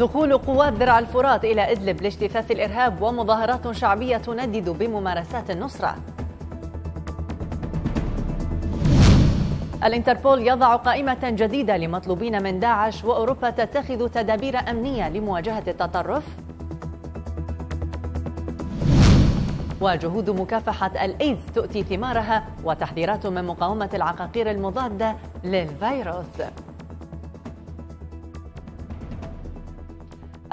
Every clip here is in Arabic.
دخول قوات درع الفرات إلى إدلب لاجتثاث الإرهاب ومظاهرات شعبية تندد بممارسات النصرة الانتربول يضع قائمة جديدة لمطلوبين من داعش وأوروبا تتخذ تدابير أمنية لمواجهة التطرف وجهود مكافحة الإيدز تؤتي ثمارها وتحذيرات من مقاومة العقاقير المضادة للفيروس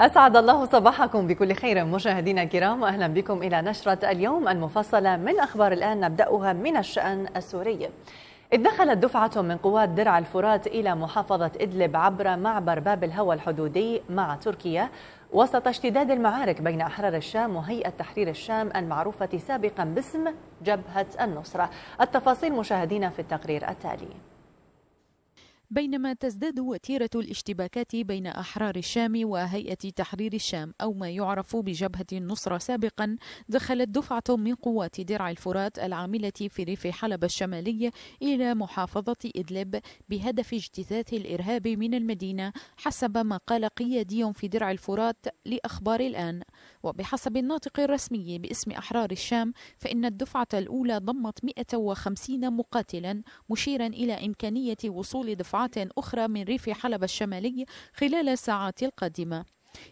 أسعد الله صباحكم بكل خير مشاهدينا الكرام وأهلا بكم إلى نشرة اليوم المفصلة من أخبار الآن نبدأها من الشأن السوري ادخلت دفعة من قوات درع الفرات إلى محافظة إدلب عبر معبر باب الهوى الحدودي مع تركيا وسط اشتداد المعارك بين أحرار الشام وهيئة تحرير الشام المعروفة سابقا باسم جبهة النصرة التفاصيل مشاهدينا في التقرير التالي بينما تزداد وتيرة الاشتباكات بين أحرار الشام وهيئة تحرير الشام أو ما يعرف بجبهة النصرة سابقا دخلت دفعة من قوات درع الفرات العاملة في ريف حلب الشمالي إلى محافظة إدلب بهدف اجتثاث الإرهاب من المدينة حسب ما قال قيادي في درع الفرات لأخبار الآن وبحسب الناطق الرسمي باسم أحرار الشام فإن الدفعة الأولى ضمت 150 مقاتلا مشيرا إلى إمكانية وصول دفعات أخرى من ريف حلب الشمالي خلال الساعات القادمة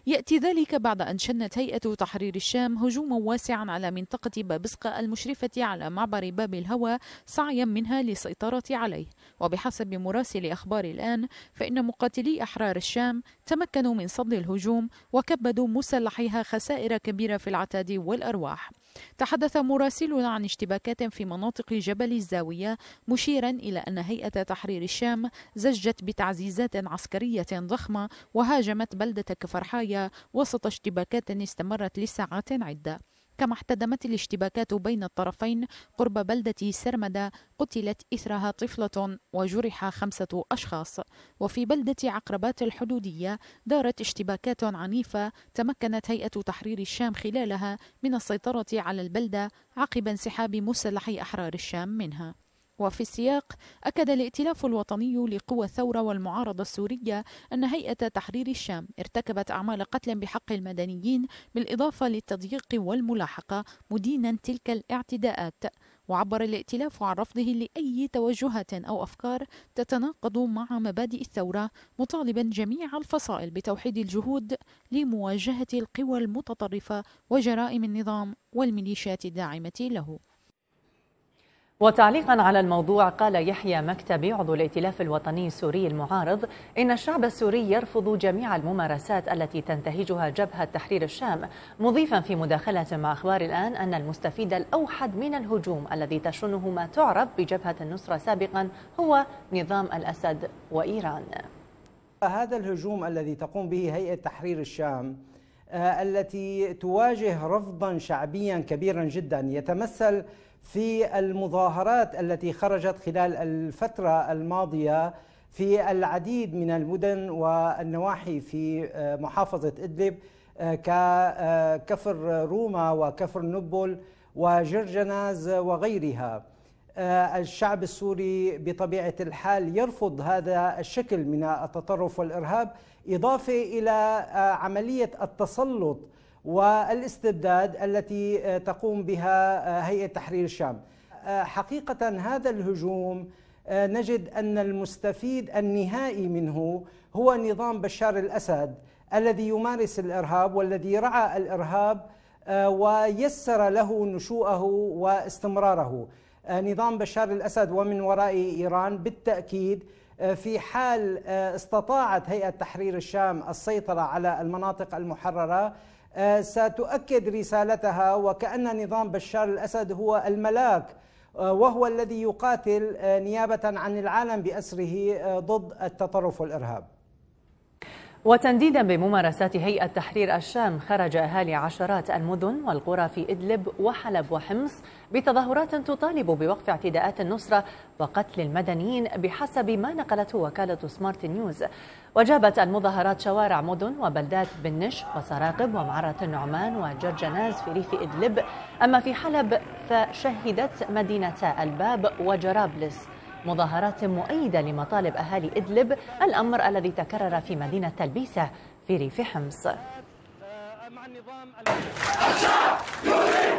يأتي ذلك بعد أن شنت هيئة تحرير الشام هجوما واسعا على منطقة بابسقة المشرفة على معبر باب الهوى سعيا منها للسيطرة عليه وبحسب مراسل أخبار الآن فإن مقاتلي أحرار الشام تمكنوا من صد الهجوم وكبدوا مسلحيها خسائر كبيرة في العتاد والأرواح تحدث مراسلنا عن اشتباكات في مناطق جبل الزاوية مشيرا إلى أن هيئة تحرير الشام زجت بتعزيزات عسكرية ضخمة وهاجمت بلدة كفرحة الضحايا وسط اشتباكات استمرت لساعات عدة كما احتدمت الاشتباكات بين الطرفين قرب بلدة سرمدة قتلت إثرها طفلة وجرح خمسة أشخاص وفي بلدة عقربات الحدودية دارت اشتباكات عنيفة تمكنت هيئة تحرير الشام خلالها من السيطرة على البلدة عقب انسحاب مسلحي أحرار الشام منها وفي السياق أكد الائتلاف الوطني لقوى الثورة والمعارضة السورية أن هيئة تحرير الشام ارتكبت أعمال قتل بحق المدنيين بالإضافة للتضييق والملاحقة مدينا تلك الاعتداءات وعبر الائتلاف عن رفضه لأي توجهات أو أفكار تتناقض مع مبادئ الثورة مطالبا جميع الفصائل بتوحيد الجهود لمواجهة القوى المتطرفة وجرائم النظام والميليشيات الداعمة له وتعليقا على الموضوع قال يحيى مكتبي عضو الائتلاف الوطني السوري المعارض إن الشعب السوري يرفض جميع الممارسات التي تنتهجها جبهة تحرير الشام مضيفا في مداخلة مع أخبار الآن أن المستفيد الأوحد من الهجوم الذي تشنه ما تعرف بجبهة النصرة سابقا هو نظام الأسد وإيران هذا الهجوم الذي تقوم به هيئة تحرير الشام آه، التي تواجه رفضا شعبيا كبيرا جدا يتمثل في المظاهرات التي خرجت خلال الفتره الماضيه في العديد من المدن والنواحي في آه، محافظه ادلب آه، ككفر روما وكفر نبل وجرجناز وغيرها آه، الشعب السوري بطبيعه الحال يرفض هذا الشكل من التطرف والارهاب اضافه الى آه، عمليه التسلط والاستبداد التي آه، تقوم بها هيئه تحرير الشام. حقيقه هذا الهجوم نجد ان المستفيد النهائي منه هو نظام بشار الاسد الذي يمارس الارهاب والذي رعى الارهاب ويسر له نشوءه واستمراره. آه، نظام بشار الأسد ومن وراء إيران بالتأكيد آه، في حال آه، استطاعت هيئة تحرير الشام السيطرة على المناطق المحررة ستؤكد رسالتها وكأن نظام بشار الأسد هو الملاك وهو الذي يقاتل نيابة عن العالم بأسره ضد التطرف والإرهاب وتنديدا بممارسات هيئة تحرير الشام خرج أهالي عشرات المدن والقرى في إدلب وحلب وحمص بتظاهرات تطالب بوقف اعتداءات النصرة وقتل المدنيين بحسب ما نقلته وكالة سمارت نيوز وجابت المظاهرات شوارع مدن وبلدات بنش وسراقب ومعرة النعمان وجرجناز في ريف إدلب أما في حلب فشهدت مدينتا الباب وجرابلس مظاهرات مؤيدة لمطالب أهالي إدلب الأمر الذي تكرر في مدينة تلبيسة في ريف حمص مع النظام يريد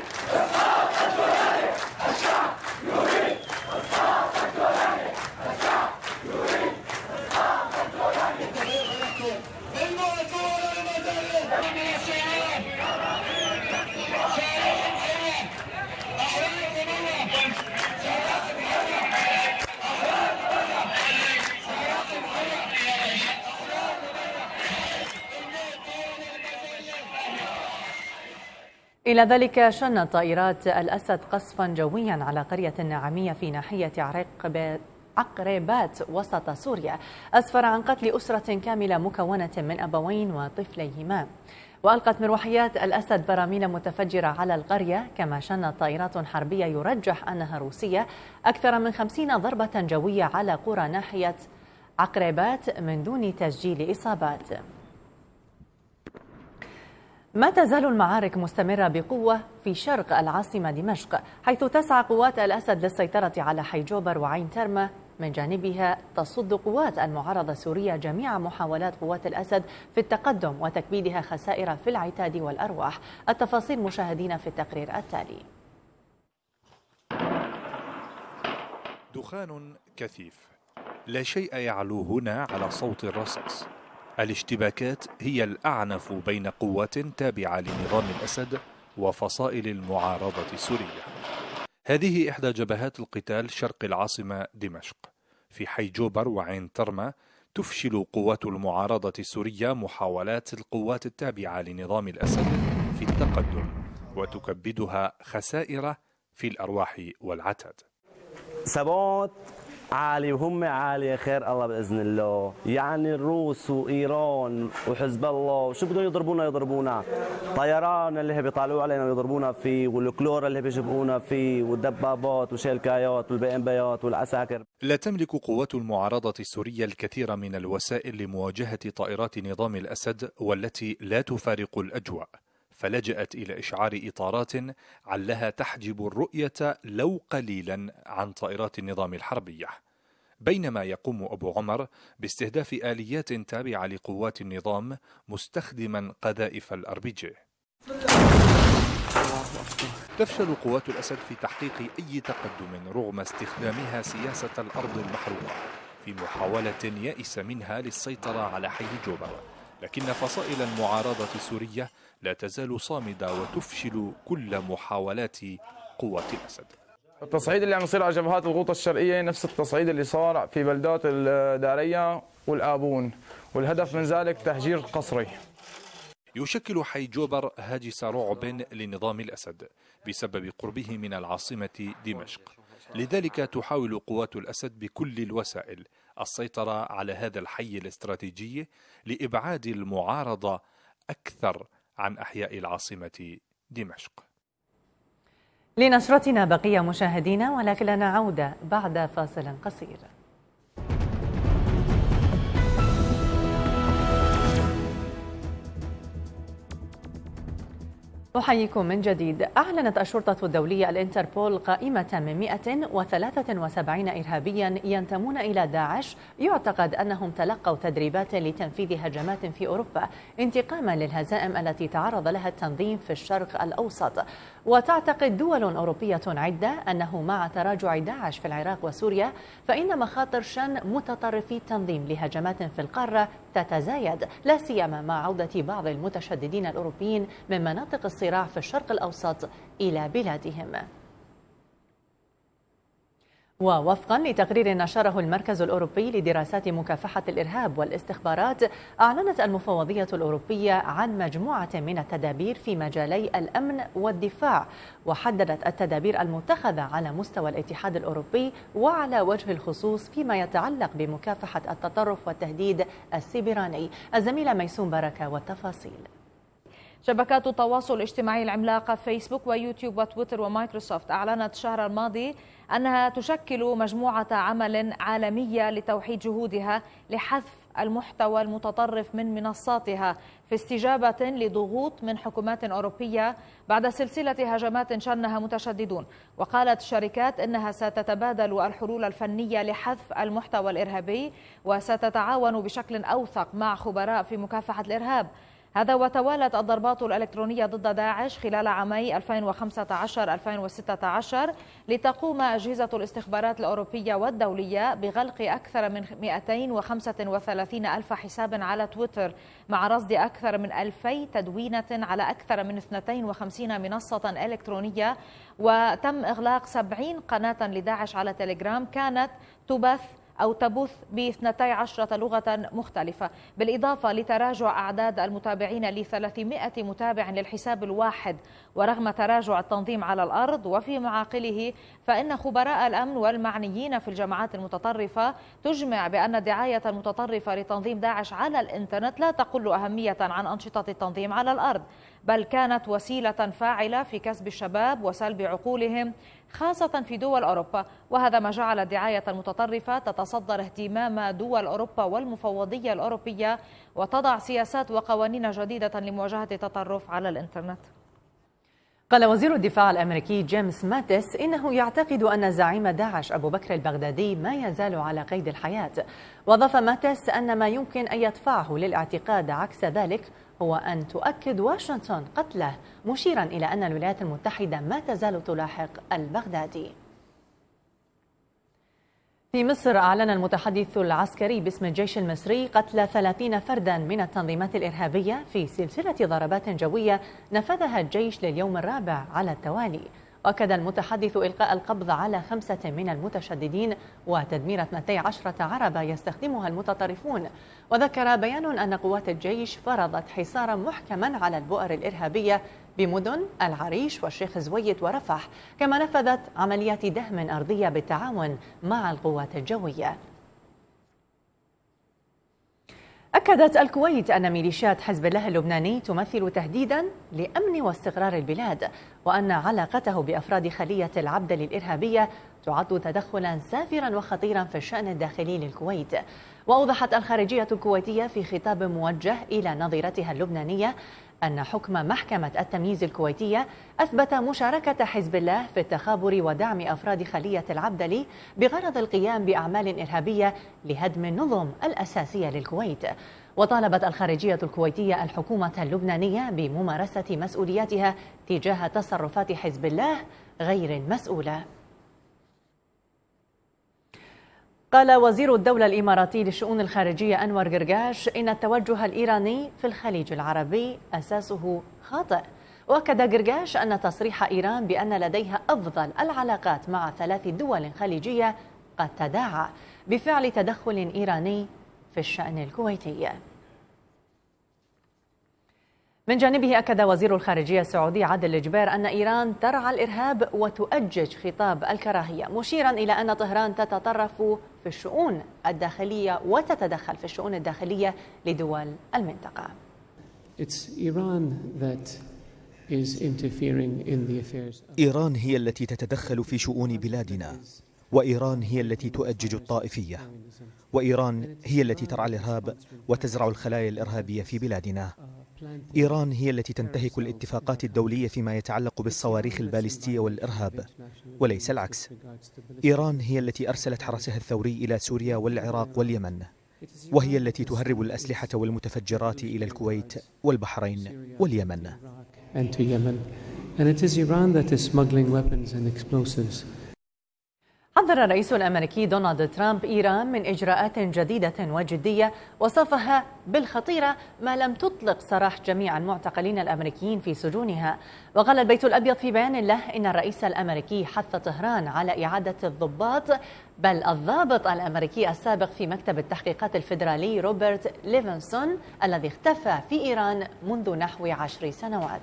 إلى ذلك شنت طائرات الأسد قصفا جويا على قرية ناعمية في ناحية عراق عقربات وسط سوريا أسفر عن قتل أسرة كاملة مكونة من أبوين وطفليهما وألقت مروحيات الأسد براميل متفجرة على القرية كما شنت طائرات حربية يرجح أنها روسية أكثر من خمسين ضربة جوية على قرى ناحية عقربات من دون تسجيل إصابات ما تزال المعارك مستمرة بقوة في شرق العاصمة دمشق حيث تسعى قوات الأسد للسيطرة على حي جوبر وعين ترمة من جانبها تصد قوات المعارضة السورية جميع محاولات قوات الأسد في التقدم وتكبيدها خسائر في العتاد والأرواح التفاصيل مشاهدينا في التقرير التالي دخان كثيف لا شيء يعلو هنا على صوت الرصاص الاشتباكات هي الأعنف بين قوات تابعة لنظام الأسد وفصائل المعارضة السورية. هذه إحدى جبهات القتال شرق العاصمة دمشق. في حي جوبر وعين ترمة تفشل قوات المعارضة السورية محاولات القوات التابعة لنظام الأسد في التقدم وتكبدها خسائر في الأرواح والعتاد. ثبات عالي وهم عالية خير الله بإذن الله يعني الروس وإيران وحزب الله شو بدهم يضربونا يضربونا طيران اللي بيطالعوا علينا ويضربونا فيه والكلور اللي بيجيبونا فيه والدبابات وشيلكايات بيات والعساكر لا تملك قوات المعارضة السورية الكثير من الوسائل لمواجهة طائرات نظام الأسد والتي لا تفارق الأجواء فلجأت إلى إشعار إطارات علها تحجب الرؤية لو قليلا عن طائرات النظام الحربية بينما يقوم أبو عمر باستهداف آليات تابعة لقوات النظام مستخدما قذائف الأربجة تفشل قوات الأسد في تحقيق أي تقدم رغم استخدامها سياسة الأرض المحروقة في محاولة يائسة منها للسيطرة على حي جوبر لكن فصائل المعارضة السورية لا تزال صامدة وتفشل كل محاولات قوة الأسد التصعيد اللي عم يصير على جبهات الغوطة الشرقية نفس التصعيد اللي صار في بلدات الدارية والآبون والهدف من ذلك تهجير قصري يشكل حي جوبر هاجس رعب لنظام الأسد بسبب قربه من العاصمة دمشق لذلك تحاول قوات الأسد بكل الوسائل السيطرة على هذا الحي الاستراتيجي لإبعاد المعارضة أكثر عن أحياء العاصمة دمشق لنشرتنا بقية مشاهدينا ولكن لنا عودة بعد فاصل قصير أحييكم من جديد أعلنت الشرطة الدولية الإنتربول قائمة من 173 إرهابيا ينتمون إلى داعش يعتقد أنهم تلقوا تدريبات لتنفيذ هجمات في أوروبا انتقاما للهزائم التي تعرض لها التنظيم في الشرق الأوسط وتعتقد دول أوروبية عدة أنه مع تراجع داعش في العراق وسوريا فإن مخاطر شن متطرفي التنظيم لهجمات في القارة تتزايد لا سيما مع عودة بعض المتشددين الأوروبيين من مناطق الصراع في الشرق الأوسط إلى بلادهم ووفقا لتقرير نشره المركز الأوروبي لدراسات مكافحة الإرهاب والاستخبارات أعلنت المفوضية الأوروبية عن مجموعة من التدابير في مجالي الأمن والدفاع وحددت التدابير المتخذة على مستوى الاتحاد الأوروبي وعلى وجه الخصوص فيما يتعلق بمكافحة التطرف والتهديد السيبراني الزميلة ميسون بركة والتفاصيل شبكات التواصل الاجتماعي العملاقة فيسبوك ويوتيوب وتويتر ومايكروسوفت أعلنت الشهر الماضي أنها تشكل مجموعة عمل عالمية لتوحيد جهودها لحذف المحتوى المتطرف من منصاتها في استجابة لضغوط من حكومات أوروبية بعد سلسلة هجمات شنها متشددون وقالت الشركات إنها ستتبادل الحلول الفنية لحذف المحتوى الإرهابي وستتعاون بشكل أوثق مع خبراء في مكافحة الإرهاب هذا وتوالت الضربات الإلكترونية ضد داعش خلال عامي 2015-2016 لتقوم أجهزة الاستخبارات الأوروبية والدولية بغلق أكثر من 235 ألف حساب على تويتر مع رصد أكثر من 2000 تدوينة على أكثر من 52 منصة إلكترونية وتم إغلاق 70 قناة لداعش على تليجرام كانت تبث أو تبث باثنتي عشرة لغة مختلفة بالإضافة لتراجع أعداد المتابعين ل 300 متابع للحساب الواحد ورغم تراجع التنظيم على الأرض وفي معاقله فإن خبراء الأمن والمعنيين في الجماعات المتطرفة تجمع بأن الدعاية المتطرفة لتنظيم داعش على الإنترنت لا تقل أهمية عن أنشطة التنظيم على الأرض بل كانت وسيلة فاعلة في كسب الشباب وسلب عقولهم خاصة في دول أوروبا وهذا ما جعل الدعاية المتطرفة تتصدر اهتمام دول أوروبا والمفوضية الأوروبية وتضع سياسات وقوانين جديدة لمواجهة التطرف على الإنترنت قال وزير الدفاع الامريكي جيمس ماتس انه يعتقد ان زعيم داعش ابو بكر البغدادي ما يزال على قيد الحياه واضاف ماتس ان ما يمكن ان يدفعه للاعتقاد عكس ذلك هو أن تؤكد واشنطن قتله مشيرا إلى أن الولايات المتحدة ما تزال تلاحق البغدادي في مصر أعلن المتحدث العسكري باسم الجيش المصري قتل 30 فردا من التنظيمات الإرهابية في سلسلة ضربات جوية نفذها الجيش لليوم الرابع على التوالي أكد المتحدث إلقاء القبض على خمسة من المتشددين وتدمير 12 عربة يستخدمها المتطرفون وذكر بيان أن قوات الجيش فرضت حصارا محكما على البؤر الإرهابية بمدن العريش والشيخ زويت ورفح كما نفذت عمليات دهم أرضية بالتعاون مع القوات الجوية أكدت الكويت أن ميليشيات حزب الله اللبناني تمثل تهديدا لأمن واستقرار البلاد وأن علاقته بأفراد خلية العبد الإرهابية تعد تدخلا سافرا وخطيرا في الشأن الداخلي للكويت وأوضحت الخارجية الكويتية في خطاب موجه إلى نظيرتها اللبنانية أن حكم محكمة التمييز الكويتية أثبت مشاركة حزب الله في التخابر ودعم أفراد خلية العبدلي بغرض القيام بأعمال إرهابية لهدم النظم الأساسية للكويت وطالبت الخارجية الكويتية الحكومة اللبنانية بممارسة مسؤولياتها تجاه تصرفات حزب الله غير المسؤوله قال وزير الدولة الإماراتي للشؤون الخارجية أنور قرقاش إن التوجه الإيراني في الخليج العربي أساسه خاطئ وأكد قرقاش أن تصريح إيران بأن لديها أفضل العلاقات مع ثلاث دول خليجية قد تداعى بفعل تدخل إيراني في الشأن الكويتي من جانبه أكد وزير الخارجية السعودي عادل الجبير أن إيران ترعى الإرهاب وتؤجج خطاب الكراهية مشيرا إلى أن طهران تتطرف في الشؤون الداخلية وتتدخل في الشؤون الداخلية لدول المنطقة إيران هي التي تتدخل في شؤون بلادنا وإيران هي التي تؤجج الطائفية وإيران هي التي ترعى الإرهاب وتزرع الخلايا الإرهابية في بلادنا إيران هي التي تنتهك الاتفاقات الدولية فيما يتعلق بالصواريخ البالستية والإرهاب وليس العكس إيران هي التي أرسلت حرسها الثوري إلى سوريا والعراق واليمن وهي التي تهرب الأسلحة والمتفجرات إلى الكويت والبحرين واليمن حذر الرئيس الامريكي دونالد ترامب ايران من اجراءات جديده وجديه وصفها بالخطيره ما لم تطلق سراح جميع المعتقلين الامريكيين في سجونها وقال البيت الابيض في بيان له ان الرئيس الامريكي حث طهران على اعاده الضباط بل الضابط الامريكي السابق في مكتب التحقيقات الفيدرالي روبرت ليفنسون الذي اختفى في ايران منذ نحو عشر سنوات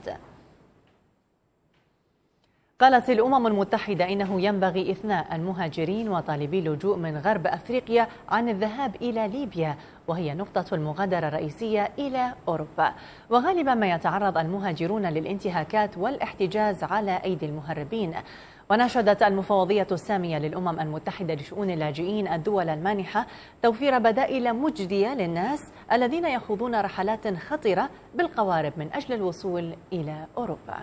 قالت الأمم المتحدة إنه ينبغي إثناء المهاجرين وطالبي اللجوء من غرب أفريقيا عن الذهاب إلى ليبيا وهي نقطة المغادرة الرئيسية إلى أوروبا وغالبا ما يتعرض المهاجرون للانتهاكات والاحتجاز على أيدي المهربين وناشدت المفوضية السامية للأمم المتحدة لشؤون اللاجئين الدول المانحة توفير بدائل مجدية للناس الذين يخوضون رحلات خطرة بالقوارب من أجل الوصول إلى أوروبا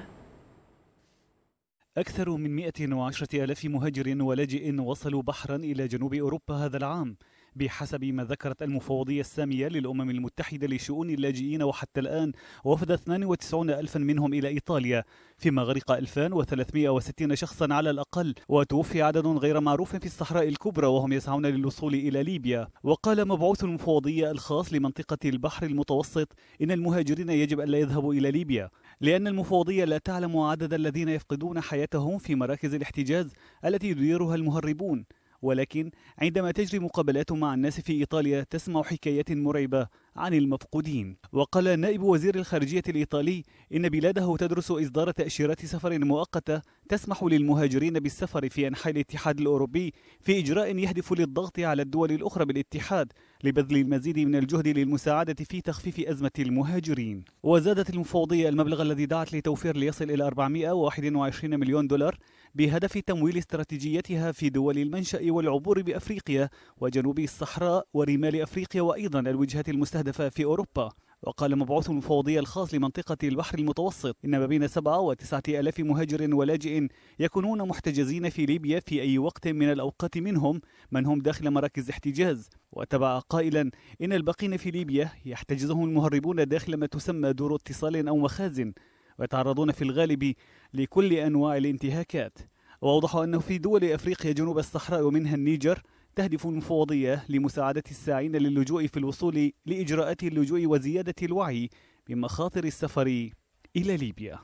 أكثر من 110 ألف مهاجر ولاجئ وصلوا بحرا إلى جنوب أوروبا هذا العام بحسب ما ذكرت المفوضية السامية للأمم المتحدة لشؤون اللاجئين وحتى الآن وفد 92 ألفا منهم إلى إيطاليا فيما غرق 2360 شخصا على الأقل وتوفي عدد غير معروف في الصحراء الكبرى وهم يسعون للوصول إلى ليبيا وقال مبعوث المفوضية الخاص لمنطقة البحر المتوسط إن المهاجرين يجب ألا يذهبوا إلى ليبيا لأن المفوضية لا تعلم عدد الذين يفقدون حياتهم في مراكز الاحتجاز التي يديرها المهربون ولكن عندما تجري مقابلات مع الناس في إيطاليا تسمع حكايات مرعبة عن المفقودين وقال نائب وزير الخارجية الإيطالي إن بلاده تدرس إصدار تأشيرات سفر مؤقتة تسمح للمهاجرين بالسفر في أنحاء الاتحاد الأوروبي في إجراء يهدف للضغط على الدول الأخرى بالاتحاد لبذل المزيد من الجهد للمساعدة في تخفيف أزمة المهاجرين وزادت المفوضية المبلغ الذي دعت لتوفير ليصل إلى 421 مليون دولار بهدف تمويل استراتيجيتها في دول المنشأ والعبور بأفريقيا وجنوب الصحراء ورمال أفريقيا وأيضا الوجهات المستهدفة في أوروبا وقال مبعوث المفوضية الخاص لمنطقة البحر المتوسط إن ما بين سبعة وتسعة ألاف مهاجر ولاجئ يكونون محتجزين في ليبيا في أي وقت من الأوقات منهم من هم داخل مراكز احتجاز وتبع قائلا إن الباقين في ليبيا يحتجزهم المهربون داخل ما تسمى دور اتصال أو مخازن ويتعرضون في الغالب لكل أنواع الانتهاكات وأوضح أنه في دول أفريقيا جنوب الصحراء ومنها النيجر تهدف المفوضية لمساعدة الساعين للجوء في الوصول لإجراءات اللجوء وزيادة الوعي بمخاطر السفر إلى ليبيا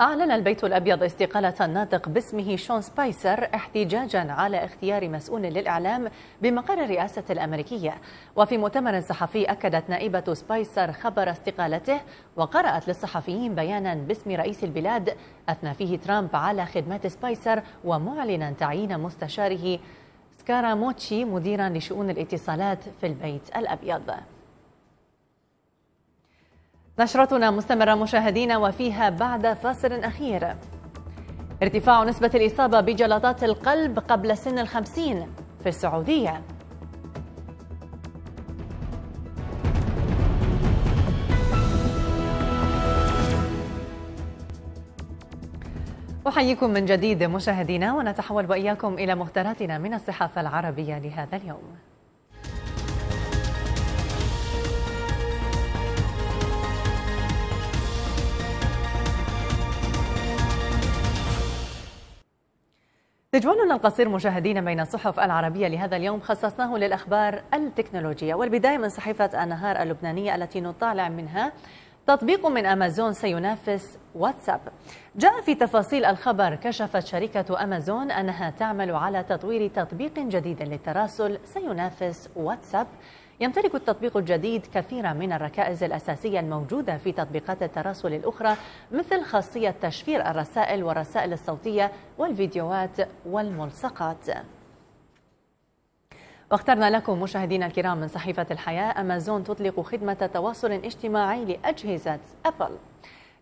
أعلن البيت الأبيض استقالة الناطق باسمه شون سبايسر احتجاجا على اختيار مسؤول للإعلام بمقر الرئاسة الأمريكية وفي مؤتمر صحفي أكدت نائبة سبايسر خبر استقالته وقرأت للصحفيين بيانا باسم رئيس البلاد أثنى فيه ترامب على خدمات سبايسر ومعلنا تعيين مستشاره سكاراموتشي مديرا لشؤون الاتصالات في البيت الأبيض نشرتنا مستمرة مشاهدينا وفيها بعد فاصل أخير ارتفاع نسبة الإصابة بجلطات القلب قبل سن الخمسين في السعودية أحييكم من جديد مشاهدينا ونتحول وإياكم إلى مختاراتنا من الصحافة العربية لهذا اليوم نجواننا القصير مشاهدينا بين الصحف العربية لهذا اليوم خصصناه للأخبار التكنولوجية والبداية من صحيفة النهار اللبنانية التي نطالع منها تطبيق من أمازون سينافس واتساب جاء في تفاصيل الخبر كشفت شركة أمازون أنها تعمل على تطوير تطبيق جديد للتراسل سينافس واتساب يمتلك التطبيق الجديد كثيرا من الركائز الأساسية الموجودة في تطبيقات التراسل الأخرى مثل خاصية تشفير الرسائل والرسائل الصوتية والفيديوهات والملصقات واخترنا لكم مشاهدينا الكرام من صحيفة الحياة أمازون تطلق خدمة تواصل اجتماعي لأجهزة أبل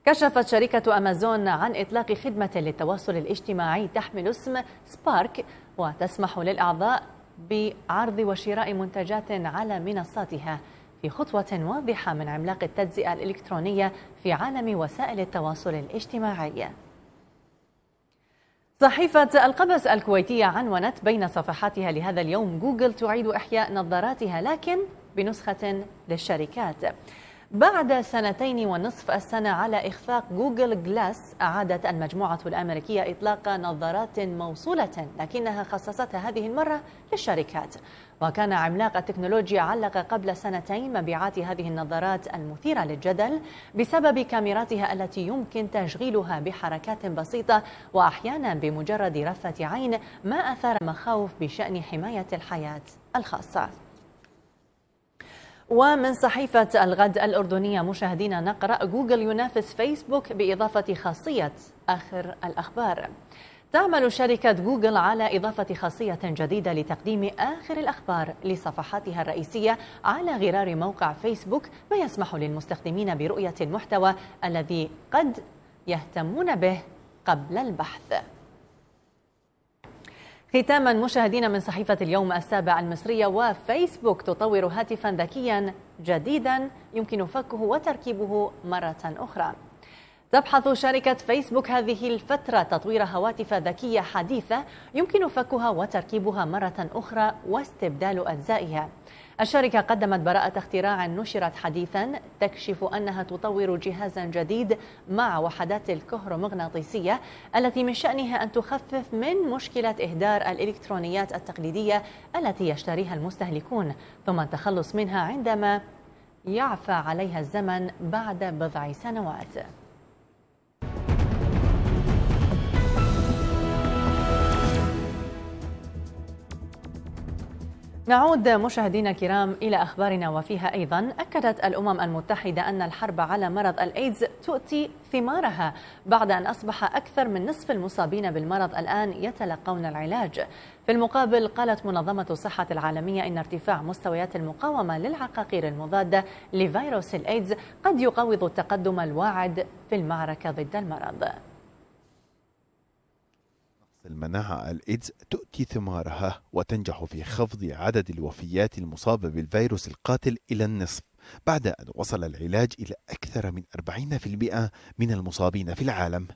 كشفت شركة أمازون عن إطلاق خدمة للتواصل الاجتماعي تحمل اسم سبارك وتسمح للأعضاء بعرض وشراء منتجات على منصاتها في خطوة واضحة من عملاق التجزئة الإلكترونية في عالم وسائل التواصل الاجتماعي صحيفة القبس الكويتية عنونت بين صفحاتها لهذا اليوم جوجل تعيد إحياء نظاراتها لكن بنسخة للشركات بعد سنتين ونصف السنة على إخفاق جوجل جلاس أعادت المجموعة الأمريكية إطلاق نظارات موصولة لكنها خصصتها هذه المرة للشركات وكان عملاق التكنولوجيا علق قبل سنتين مبيعات هذه النظارات المثيرة للجدل بسبب كاميراتها التي يمكن تشغيلها بحركات بسيطة وأحيانا بمجرد رفة عين ما أثار مخاوف بشأن حماية الحياة الخاصة ومن صحيفة الغد الأردنية مشاهدينا نقرأ جوجل ينافس فيسبوك بإضافة خاصية آخر الأخبار تعمل شركة جوجل على إضافة خاصية جديدة لتقديم آخر الأخبار لصفحاتها الرئيسية على غرار موقع فيسبوك ما يسمح للمستخدمين برؤية المحتوى الذي قد يهتمون به قبل البحث ختاما مشاهدينا من صحيفة اليوم السابع المصرية وفيسبوك تطور هاتفا ذكيا جديدا يمكن فكه وتركيبه مرة أخرى تبحث شركة فيسبوك هذه الفترة تطوير هواتف ذكية حديثة يمكن فكها وتركيبها مرة أخرى واستبدال أجزائها الشركة قدمت براءة اختراع نشرت حديثا تكشف أنها تطور جهازا جديد مع وحدات الكهرومغناطيسية التي من شأنها أن تخفف من مشكلة إهدار الإلكترونيات التقليدية التي يشتريها المستهلكون ثم التخلص منها عندما يعفى عليها الزمن بعد بضع سنوات نعود مشاهدينا الكرام إلى أخبارنا وفيها أيضا أكدت الأمم المتحدة أن الحرب على مرض الأيدز تؤتي ثمارها بعد أن أصبح أكثر من نصف المصابين بالمرض الآن يتلقون العلاج في المقابل قالت منظمة الصحة العالمية إن ارتفاع مستويات المقاومة للعقاقير المضادة لفيروس الأيدز قد يقوض التقدم الواعد في المعركة ضد المرض المناعة الإيدز تؤتي ثمارها وتنجح في خفض عدد الوفيات المصابة بالفيروس القاتل إلى النصف بعد أن وصل العلاج إلى أكثر من 40% من المصابين في العالم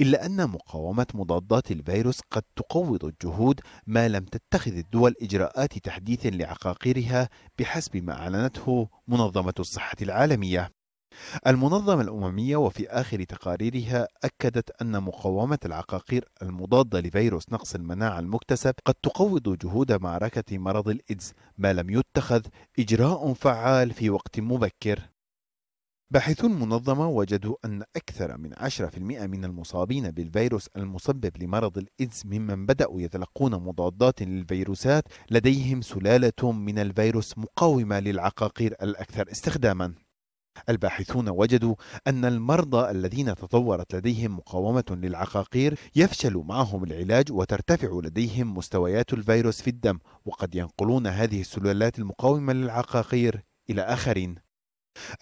إلا أن مقاومة مضادات الفيروس قد تقوض الجهود ما لم تتخذ الدول إجراءات تحديث لعقاقيرها بحسب ما أعلنته منظمة الصحة العالمية المنظمة الأممية وفي آخر تقاريرها أكدت أن مقاومة العقاقير المضادة لفيروس نقص المناعة المكتسب قد تقوض جهود معركة مرض الإيدز ما لم يتخذ إجراء فعال في وقت مبكر باحثو المنظمة وجدوا أن أكثر من 10% من المصابين بالفيروس المسبب لمرض الإيدز ممن بدأوا يتلقون مضادات للفيروسات لديهم سلالة من الفيروس مقاومة للعقاقير الأكثر استخداماً الباحثون وجدوا أن المرضى الذين تطورت لديهم مقاومة للعقاقير يفشل معهم العلاج وترتفع لديهم مستويات الفيروس في الدم وقد ينقلون هذه السلالات المقاومة للعقاقير إلى آخرين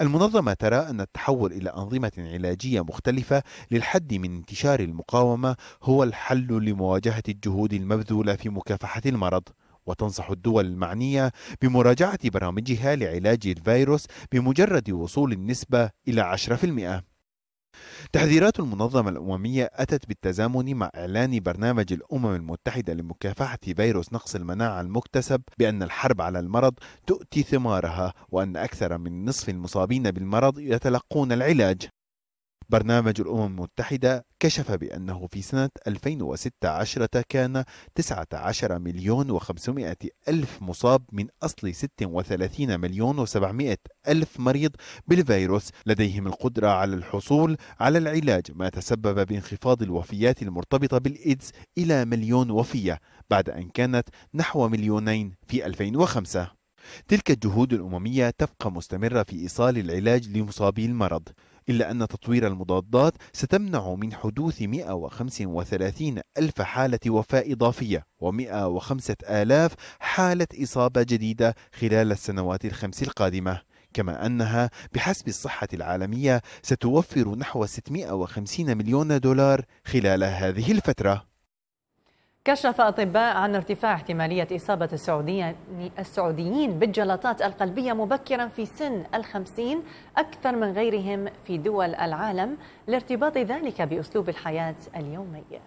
المنظمة ترى أن التحول إلى أنظمة علاجية مختلفة للحد من انتشار المقاومة هو الحل لمواجهة الجهود المبذولة في مكافحة المرض وتنصح الدول المعنية بمراجعة برامجها لعلاج الفيروس بمجرد وصول النسبة إلى 10%. تحذيرات المنظمة الأممية أتت بالتزامن مع إعلان برنامج الأمم المتحدة لمكافحة فيروس نقص المناعة المكتسب بأن الحرب على المرض تؤتي ثمارها وأن أكثر من نصف المصابين بالمرض يتلقون العلاج برنامج الأمم المتحدة كشف بأنه في سنة 2016 كان 19 مليون و500 ألف مصاب من أصل 36 مليون و700 ألف مريض بالفيروس لديهم القدرة على الحصول على العلاج ما تسبب بانخفاض الوفيات المرتبطة بالإيدز إلى مليون وفية بعد أن كانت نحو مليونين في 2005 تلك الجهود الأممية تبقى مستمرة في إيصال العلاج لمصابي المرض إلا أن تطوير المضادات ستمنع من حدوث 135 ألف حالة وفاة إضافية و105 آلاف حالة إصابة جديدة خلال السنوات الخمس القادمة كما أنها بحسب الصحة العالمية ستوفر نحو 650 مليون دولار خلال هذه الفترة كشف أطباء عن ارتفاع احتمالية إصابة السعوديين السعوديين بالجلطات القلبية مبكرا في سن الخمسين أكثر من غيرهم في دول العالم لارتباط ذلك بأسلوب الحياة اليومية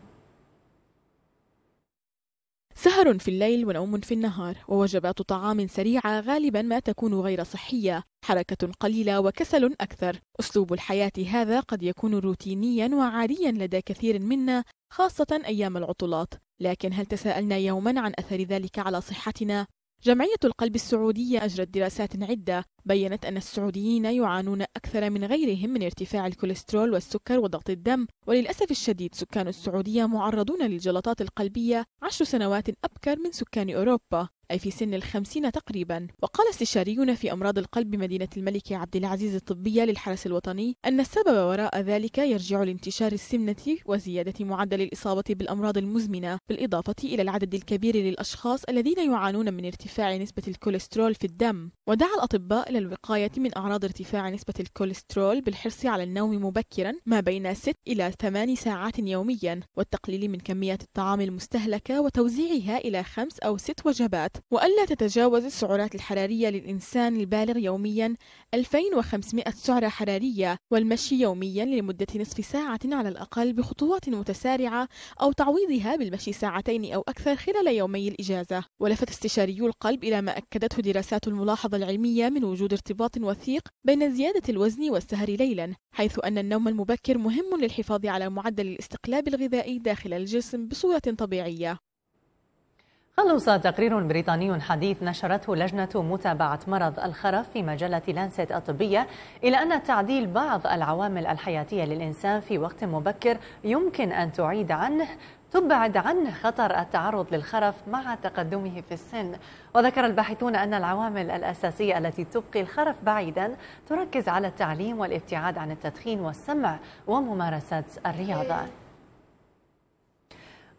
سهر في الليل ونوم في النهار ووجبات طعام سريعة غالبا ما تكون غير صحية حركة قليلة وكسل أكثر أسلوب الحياة هذا قد يكون روتينيا وعاديا لدى كثير منا خاصة أيام العطلات لكن هل تساءلنا يوما عن أثر ذلك على صحتنا؟ جمعية القلب السعودية أجرت دراسات عدة بينت أن السعوديين يعانون أكثر من غيرهم من ارتفاع الكوليسترول والسكر وضغط الدم وللأسف الشديد سكان السعودية معرضون للجلطات القلبية عشر سنوات أبكر من سكان أوروبا أي في سن الخمسين تقريبا وقال استشاريون في أمراض القلب بمدينة الملك عبد العزيز الطبية للحرس الوطني أن السبب وراء ذلك يرجع لانتشار السمنة وزيادة معدل الإصابة بالأمراض المزمنة بالإضافة إلى العدد الكبير للأشخاص الذين يعانون من ارتفاع نسبة الكوليسترول في الدم ودعا الأطباء إلى الوقاية من أعراض ارتفاع نسبة الكوليسترول بالحرص على النوم مبكرا ما بين 6 إلى 8 ساعات يوميا والتقليل من كميات الطعام المستهلكة وتوزيعها إلى خمس أو ست وجبات وألا تتجاوز السعرات الحرارية للإنسان البالغ يوميا 2500 سعرة حرارية والمشي يوميا لمدة نصف ساعة على الأقل بخطوات متسارعة أو تعويضها بالمشي ساعتين أو أكثر خلال يومي الإجازة ولفت استشاري القلب إلى ما أكدته دراسات الملاحظة العلمية من وجود ارتباط وثيق بين زيادة الوزن والسهر ليلا حيث أن النوم المبكر مهم للحفاظ على معدل الاستقلاب الغذائي داخل الجسم بصورة طبيعية خلص تقرير بريطاني حديث نشرته لجنة متابعة مرض الخرف في مجلة لانسيت الطبية إلى أن تعديل بعض العوامل الحياتية للإنسان في وقت مبكر يمكن أن تعيد عنه تبعد عنه خطر التعرض للخرف مع تقدمه في السن وذكر الباحثون أن العوامل الأساسية التي تبقي الخرف بعيدا تركز على التعليم والابتعاد عن التدخين والسمع وممارسة الرياضة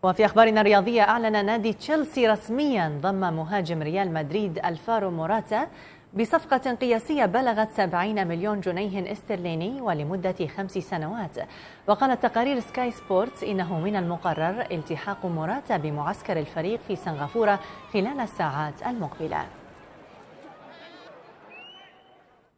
وفي أخبارنا الرياضية أعلن نادي تشيلسي رسميا ضم مهاجم ريال مدريد الفارو موراتا بصفقة قياسية بلغت 70 مليون جنيه استرليني ولمدة خمس سنوات وقالت تقارير سكاي سبورتس إنه من المقرر التحاق موراتا بمعسكر الفريق في سنغافورة خلال الساعات المقبلة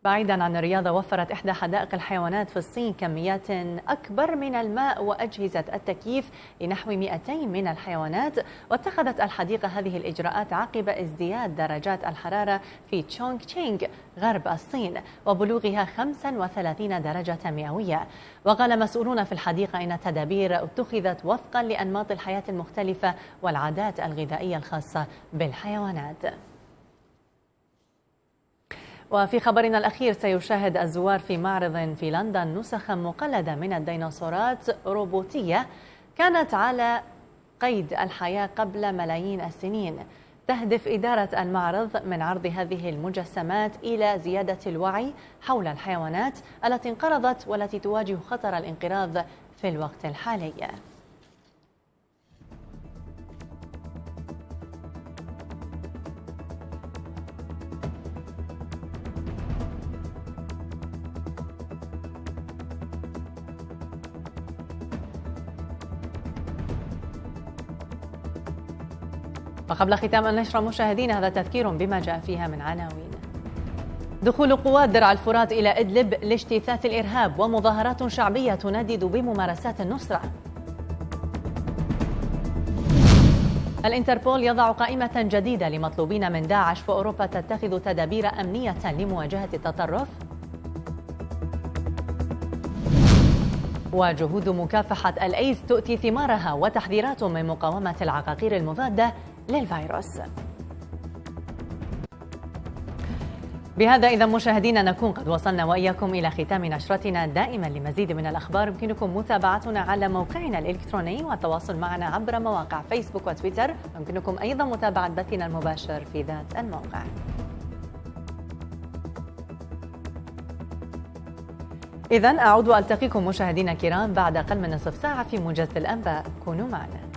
بعيدا عن الرياضة وفرت إحدى حدائق الحيوانات في الصين كميات أكبر من الماء وأجهزة التكييف لنحو 200 من الحيوانات واتخذت الحديقة هذه الإجراءات عقب ازدياد درجات الحرارة في تشونغ تشينغ غرب الصين وبلوغها 35 درجة مئوية وقال مسؤولون في الحديقة إن التدابير اتخذت وفقا لأنماط الحياة المختلفة والعادات الغذائية الخاصة بالحيوانات وفي خبرنا الأخير سيشاهد الزوار في معرض في لندن نسخا مقلدة من الديناصورات روبوتية كانت على قيد الحياة قبل ملايين السنين تهدف إدارة المعرض من عرض هذه المجسمات إلى زيادة الوعي حول الحيوانات التي انقرضت والتي تواجه خطر الانقراض في الوقت الحالي قبل ختام النشرة مشاهدينا هذا تذكير بما جاء فيها من عناوين دخول قوات درع الفرات إلى إدلب لاجتثاث الإرهاب ومظاهرات شعبية تندد بممارسات النصرة الانتربول يضع قائمة جديدة لمطلوبين من داعش فأوروبا تتخذ تدابير أمنية لمواجهة التطرف وجهود مكافحة الأيز تؤتي ثمارها وتحذيرات من مقاومة العقاقير المضادة للفيروس بهذا إذا مشاهدينا نكون قد وصلنا وإياكم إلى ختام نشرتنا دائما لمزيد من الأخبار يمكنكم متابعتنا على موقعنا الإلكتروني والتواصل معنا عبر مواقع فيسبوك وتويتر يمكنكم أيضا متابعة بثنا المباشر في ذات الموقع إذا أعود وألتقيكم مشاهدينا الكرام بعد أقل من نصف ساعة في موجز الأنباء كونوا معنا